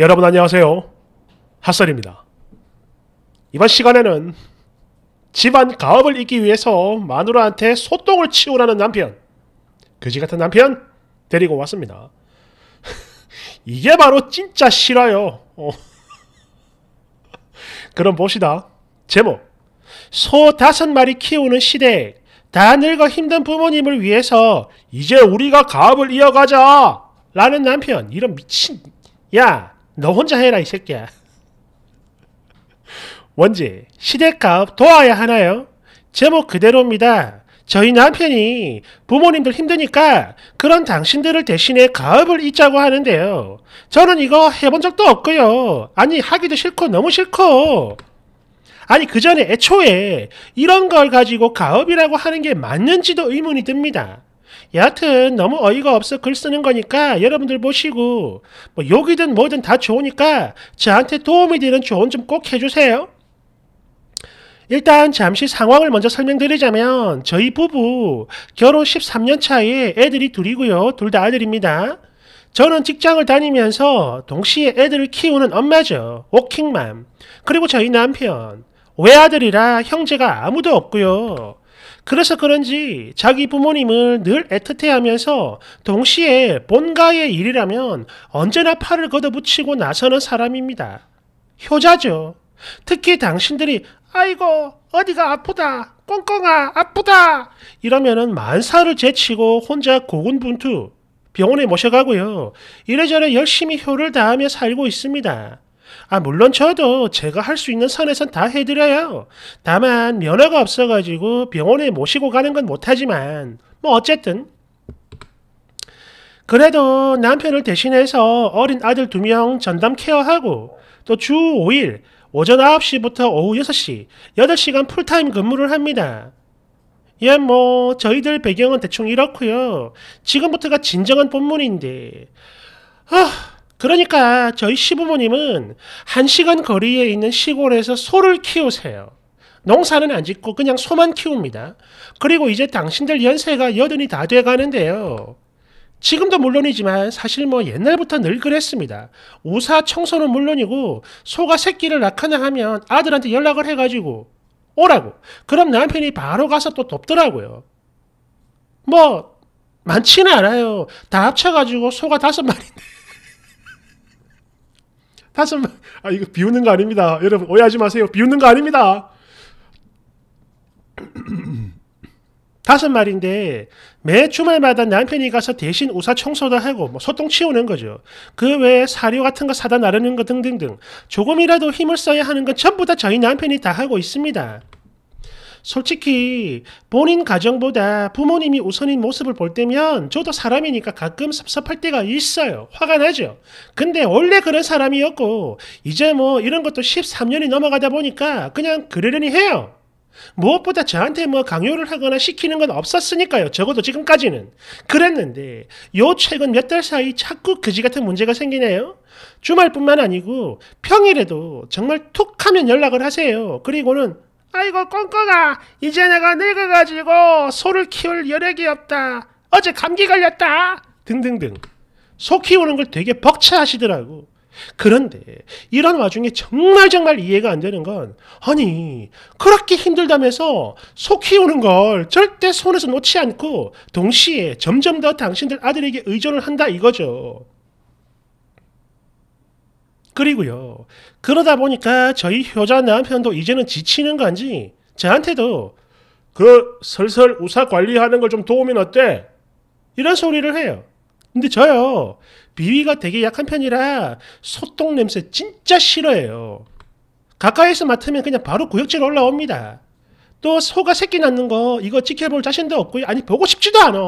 여러분 안녕하세요. 핫설입니다. 이번 시간에는 집안 가업을 이기 위해서 마누라한테 소똥을 치우라는 남편, 그지 같은 남편 데리고 왔습니다. 이게 바로 진짜 싫어요. 어. 그럼 봅시다. 제목 소 다섯 마리 키우는 시댁 다 늙어 힘든 부모님을 위해서 이제 우리가 가업을 이어가자 라는 남편 이런 미친 야너 혼자 해라 이 새끼야. 원지, 시댁값 도와야 하나요? 제목 그대로입니다. 저희 남편이 부모님들 힘드니까 그런 당신들을 대신해 가업을 잊자고 하는데요. 저는 이거 해본 적도 없고요. 아니 하기도 싫고 너무 싫고. 아니 그 전에 애초에 이런 걸 가지고 가업이라고 하는 게 맞는지도 의문이 듭니다. 여하튼 너무 어이가 없어 글 쓰는 거니까 여러분들 보시고 뭐 욕이든 뭐든 다 좋으니까 저한테 도움이 되는 조언 좀 꼭 해주세요. 일단 잠시 상황을 먼저 설명드리자면 저희 부부 결혼 13년 차에 애들이 둘이고요. 둘 다 아들입니다. 저는 직장을 다니면서 동시에 애들을 키우는 엄마죠. 워킹맘. 그리고 저희 남편. 외아들이라 형제가 아무도 없고요. 그래서 그런지 자기 부모님을 늘 애틋해하면서 동시에 본가의 일이라면 언제나 팔을 걷어붙이고 나서는 사람입니다. 효자죠. 특히 당신들이 아이고 어디가 아프다 꽁꽁아 아프다 이러면은 만사를 제치고 혼자 고군분투 병원에 모셔가고요. 이래저래 열심히 효를 다하며 살고 있습니다. 아, 물론 저도 제가 할 수 있는 선에선 다 해드려요. 다만, 면허가 없어가지고 병원에 모시고 가는 건 못하지만, 뭐, 어쨌든. 그래도 남편을 대신해서 어린 아들 두 명 전담 케어하고, 또 주 5일, 오전 9시부터 오후 6시, 8시간 풀타임 근무를 합니다. 예, 뭐, 저희들 배경은 대충 이렇고요 지금부터가 진정한 본문인데, 아, 그러니까 저희 시부모님은 한 시간 거리에 있는 시골에서 소를 키우세요. 농사는 안 짓고 그냥 소만 키웁니다. 그리고 이제 당신들 연세가 여든이 다 돼가는데요. 지금도 물론이지만 사실 뭐 옛날부터 늘 그랬습니다. 우사 청소는 물론이고 소가 새끼를 낳거나 하면 아들한테 연락을 해가지고 오라고. 그럼 남편이 바로 가서 또 돕더라고요. 뭐 많지는 않아요. 다 합쳐가지고 소가 다섯 마리인데. 다시 한 번, 아, 이거 비웃는 거 아닙니다. 여러분, 오해하지 마세요. 비웃는 거 아닙니다. 다섯 말인데 매 주말마다 남편이 가서 대신 우사 청소도 하고 뭐 소똥 치우는 거죠. 그 외에 사료 같은 거 사다 나르는 거 등등등 조금이라도 힘을 써야 하는 건 전부 다 저희 남편이 다 하고 있습니다. 솔직히 본인 가정보다 부모님이 우선인 모습을 볼 때면 저도 사람이니까 가끔 섭섭할 때가 있어요. 화가 나죠. 근데 원래 그런 사람이었고 이제 뭐 이런 것도 13년이 넘어가다 보니까 그냥 그러려니 해요. 무엇보다 저한테 뭐 강요를 하거나 시키는 건 없었으니까요. 적어도 지금까지는. 그랬는데 요 최근 몇 달 사이 자꾸 그지 같은 문제가 생기네요. 주말뿐만 아니고 평일에도 정말 툭 하면 연락을 하세요. 그리고는 아이고 꽁꽁아 이제 내가 늙어가지고 소를 키울 여력이 없다. 어제 감기 걸렸다. 등등등. 소 키우는 걸 되게 벅차하시더라고. 그런데 이런 와중에 정말 정말 이해가 안 되는 건 아니 그렇게 힘들다면서 소 키우는 걸 절대 손에서 놓지 않고 동시에 점점 더 당신들 아들에게 의존을 한다 이거죠. 그리고요. 그러다 보니까 저희 효자 남편도 이제는 지치는 건지 저한테도 그 설설 우사 관리하는 걸 좀 도우면 어때? 이런 소리를 해요. 근데 저요. 비위가 되게 약한 편이라 소똥 냄새 진짜 싫어해요. 가까이서 맡으면 그냥 바로 구역질 올라옵니다. 또 소가 새끼 낳는 거 이거 지켜볼 자신도 없고요. 아니 보고 싶지도 않아.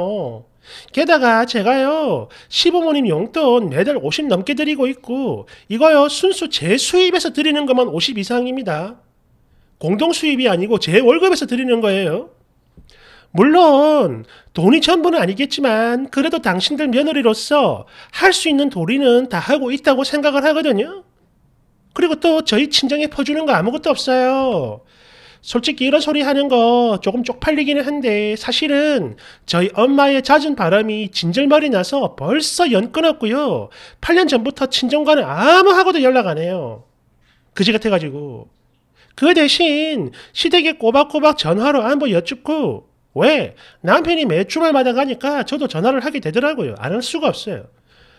게다가 제가요, 시부모님 용돈 매달 50 넘게 드리고 있고, 이거요, 순수 제 수입에서 드리는 것만 50 이상입니다. 공동 수입이 아니고 제 월급에서 드리는 거예요. 물론 돈이 전부는 아니겠지만 그래도 당신들 며느리로서 할 수 있는 도리는 다 하고 있다고 생각을 하거든요. 그리고 또 저희 친정에 퍼주는 거 아무것도 없어요. 솔직히 이런 소리 하는 거 조금 쪽팔리기는 한데 사실은 저희 엄마의 잦은 바람이 진절머리 나서 벌써 연 끊었고요. 8년 전부터 친정과는 아무하고도 연락 안 해요. 그지 같아가지고. 그 대신 시댁에 꼬박꼬박 전화로 안부 여쭙고 왜? 남편이 매 주말마다 가니까 저도 전화를 하게 되더라고요. 안 할 수가 없어요.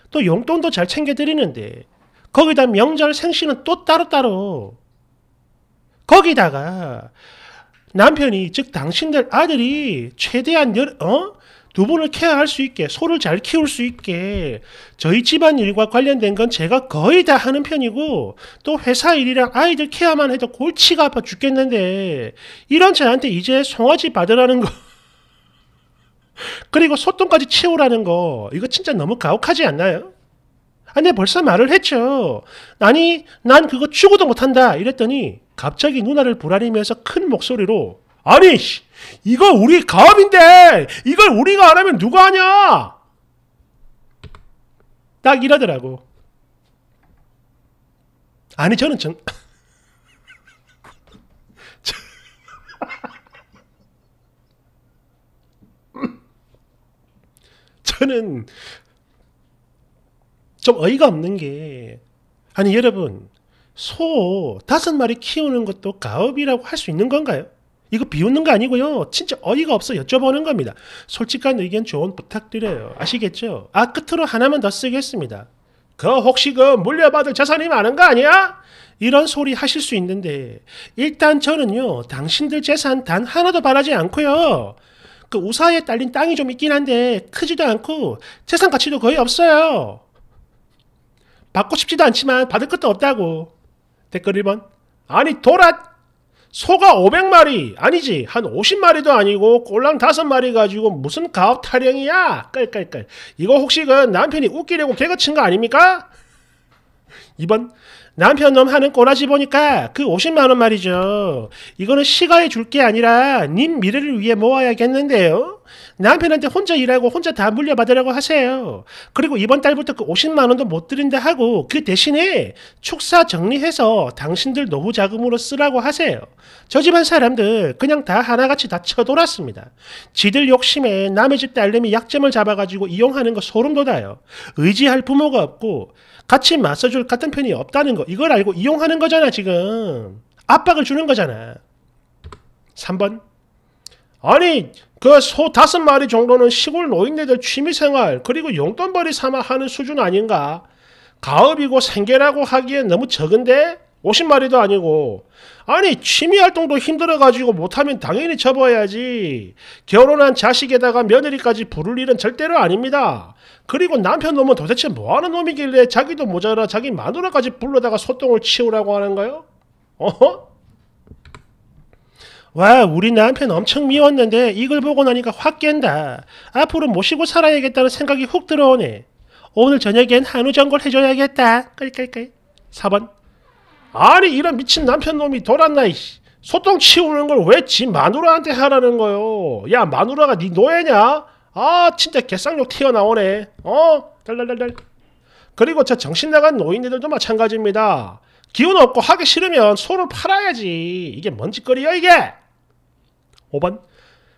또 용돈도 잘 챙겨드리는데 거기다 명절 생신은 또 따로따로 거기다가 남편이 즉 당신들 아들이 최대한 열, 어? 두 분을 케어할 수 있게 소를 잘 키울 수 있게 저희 집안 일과 관련된 건 제가 거의 다 하는 편이고 또 회사 일이랑 아이들 케어만 해도 골치가 아파 죽겠는데 이런 저한테 이제 송아지 받으라는 거 그리고 소똥까지 채우라는거 이거 진짜 너무 가혹하지 않나요? 아, 근데 벌써 말을 했죠. 아니 난 그거 죽어도 못한다 이랬더니 갑자기 누나를 불안히면서 큰 목소리로 아니 씨, 이거 우리 가업인데 이걸 우리가 안 하면 누가 하냐 딱 이러더라고 아니 저는 전 저는 좀 어이가 없는 게 아니 여러분 소 다섯 마리 키우는 것도 가업이라고 할 수 있는 건가요? 이거 비웃는 거 아니고요. 진짜 어이가 없어 여쭤보는 겁니다. 솔직한 의견 조언 부탁드려요. 아시겠죠? 아 끝으로 하나만 더 쓰겠습니다. 그 혹시 그 물려받을 재산이 많은 거 아니야? 이런 소리 하실 수 있는데 일단 저는요 당신들 재산 단 하나도 바라지 않고요. 그 우사에 딸린 땅이 좀 있긴 한데 크지도 않고 재산 가치도 거의 없어요. 받고 싶지도 않지만 받을 것도 없다고. 댓글 1번. 아니, 도랏! 소가 500마리 아니지 한 50마리도 아니고 꼴랑 5마리 가지고 무슨 가업 타령이야 깔깔깔 이거 혹시 그 남편이 웃기려고 개그친 거 아닙니까? 2번 남편 놈 하는 꼬라지 보니까 그 50만원 말이죠 이거는 시가에 줄 게 아니라 님 미래를 위해 모아야겠는데요 남편한테 혼자 일하고 혼자 다 물려받으라고 하세요. 그리고 이번 달부터 그 50만 원도 못 드린다 하고 그 대신에 축사 정리해서 당신들 노후 자금으로 쓰라고 하세요. 저 집안 사람들 그냥 다 하나같이 다 쳐돌았습니다. 지들 욕심에 남의 집 딸내미 약점을 잡아가지고 이용하는 거 소름 돋아요. 의지할 부모가 없고 같이 맞서줄 같은 편이 없다는 거 이걸 알고 이용하는 거잖아 지금. 압박을 주는 거잖아. 3번 아니 그 소 다섯 마리 정도는 시골 노인네들 취미생활 그리고 용돈벌이 삼아 하는 수준 아닌가 가업이고 생계라고 하기에 너무 적은데 50마리도 아니고 아니 취미활동도 힘들어가지고 못하면 당연히 접어야지 결혼한 자식에다가 며느리까지 부를 일은 절대로 아닙니다 그리고 남편 놈은 도대체 뭐하는 놈이길래 자기도 모자라 자기 마누라까지 불러다가 소똥을 치우라고 하는가요? 어허? 와, 우리 남편 엄청 미웠는데 이걸 보고 나니까 확 깬다. 앞으로 모시고 살아야겠다는 생각이 훅 들어오네. 오늘 저녁엔 한우전골 해줘야겠다. 끌끌끌. 4번. 아니, 이런 미친 남편놈이 돌았나, 이씨. 소똥 치우는 걸 왜 지 마누라한테 하라는 거요? 야, 마누라가 네 노예냐? 아, 진짜 개쌍욕 튀어나오네. 어? 달달달달. 그리고 저 정신나간 노인들도 마찬가지입니다. 기운 없고 하기 싫으면 소를 팔아야지. 이게 뭔 짓거리야, 이게? 5번.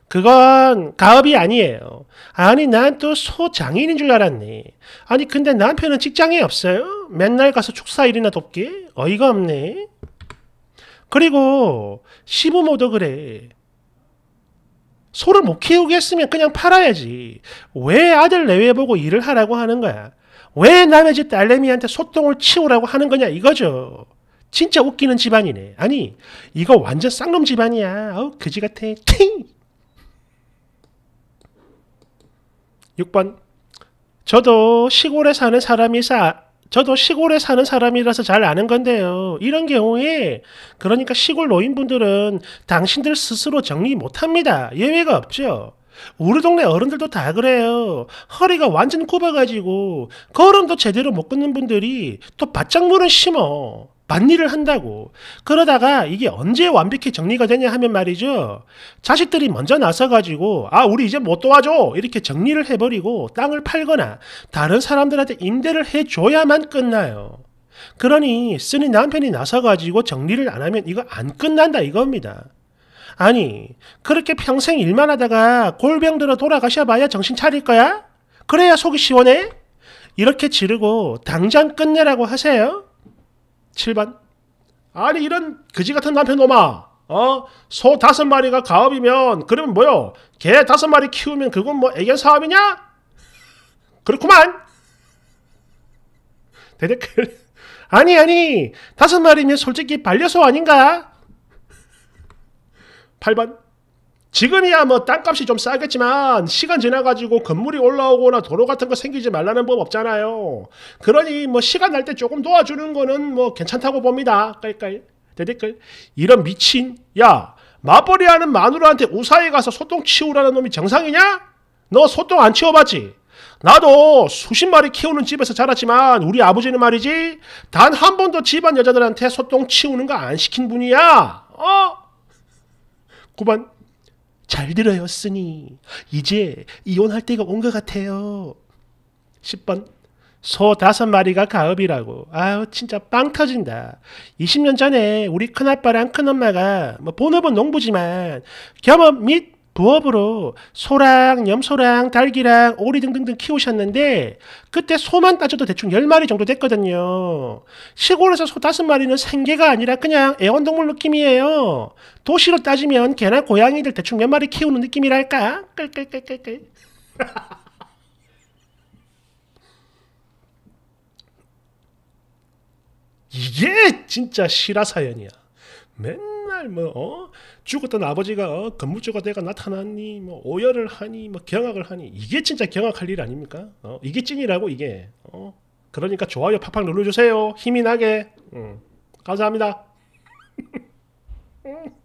그건 가업이 아니에요. 아니 난 또 소장인인 줄 알았네. 아니 근데 남편은 직장이 없어요. 맨날 가서 축사 일이나 돕기 어이가 없네. 그리고 시부모도 그래. 소를 못키우겠으면 그냥 팔아야지. 왜 아들 내외 보고 일을 하라고 하는 거야? 왜 남의 집 딸내미한테 소똥을 치우라고 하는 거냐 이거죠. 진짜 웃기는 집안이네. 아니, 이거 완전 쌍놈 집안이야. 어, 그지 같아. 팅! 6번. 저도 시골에 사는 사람이사, 저도 시골에 사는 사람이라서 잘 아는 건데요. 이런 경우에, 그러니까 시골 노인분들은 당신들 스스로 정리 못 합니다. 예외가 없죠. 우리 동네 어른들도 다 그래요. 허리가 완전 굽어가지고, 걸음도 제대로 못 걷는 분들이 또 바짝물은 심어. 만리를 한다고. 그러다가 이게 언제 완벽히 정리가 되냐 하면 말이죠. 자식들이 먼저 나서가지고, 아, 우리 이제 못 도와줘! 이렇게 정리를 해버리고, 땅을 팔거나, 다른 사람들한테 임대를 해줘야만 끝나요. 그러니, 쓰니 남편이 나서가지고 정리를 안 하면 이거 안 끝난다 이겁니다. 아니, 그렇게 평생 일만 하다가 골병 들어 돌아가셔봐야 정신 차릴 거야? 그래야 속이 시원해? 이렇게 지르고 당장 끝내라고 하세요? 7반 아니 이런 그지 같은 남편 놈아 어? 소 다섯 마리가 가업이면 그러면 뭐요? 개 다섯 마리 키우면 그건 뭐 애견 사업이냐? 그렇구만 대댓글 아니 아니 다섯 마리면 솔직히 반려소 아닌가? 8번 지금이야 뭐 땅값이 좀 싸겠지만 시간 지나가지고 건물이 올라오거나 도로 같은 거 생기지 말라는 법 없잖아요. 그러니 뭐 시간 날 때 조금 도와주는 거는 뭐 괜찮다고 봅니다. 깔깔 대댓글 이런 미친 야마벌이하는 마누라한테 우사에 가서 소똥 치우라는 놈이 정상이냐? 너 소똥 안 치워봤지? 나도 수십 마리 키우는 집에서 자랐지만 우리 아버지는 말이지 단 한 번도 집안 여자들한테 소똥 치우는 거 안 시킨 분이야. 어? 9번 잘들어였으니 이제 이혼할 때가 온 것 같아요. 10번. 소 다섯 마리가 가업이라고. 아우, 진짜 빵 터진다. 20년 전에 우리 큰아빠랑 큰엄마가 뭐 본업은 농부지만 경험 및 부업으로 소랑 염소랑 달기랑 오리 등등등 키우셨는데 그때 소만 따져도 대충 10마리 정도 됐거든요. 시골에서 소 5마리는 생계가 아니라 그냥 애완동물 느낌이에요. 도시로 따지면 개나 고양이들 대충 몇 마리 키우는 느낌이랄까? 끌끌끌끌끌. 이게 진짜 실화 사연이야. 맨 정말 뭐 어? 죽었던 아버지가 어? 건물주가 돼가 나타났니 뭐 오열을 하니 뭐 경악을 하니 이게 진짜 경악할 일 아닙니까? 어? 이게 찐이라고 이게 어? 그러니까 좋아요 팍팍 눌러주세요 힘이 나게 음. 감사합니다. 음.